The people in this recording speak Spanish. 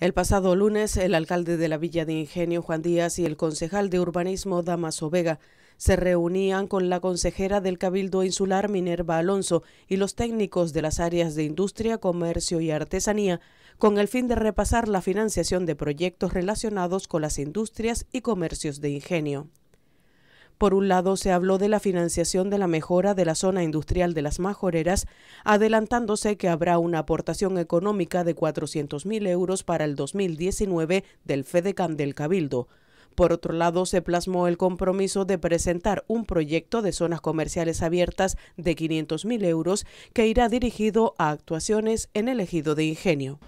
El pasado lunes, el alcalde de la Villa de Ingenio, Juan Díaz, y el concejal de urbanismo, Damaso Vega, se reunían con la consejera del Cabildo Insular, Minerva Alonso, y los técnicos de las áreas de industria, comercio y artesanía, con el fin de repasar la financiación de proyectos relacionados con las industrias y comercios de Ingenio. Por un lado, se habló de la financiación de la mejora de la zona industrial de las Majoreras, adelantándose que habrá una aportación económica de 400.000 euros para el 2019 del FEDECAM del Cabildo. Por otro lado, se plasmó el compromiso de presentar un proyecto de zonas comerciales abiertas de 500.000 euros que irá dirigido a actuaciones en el ejido de Ingenio.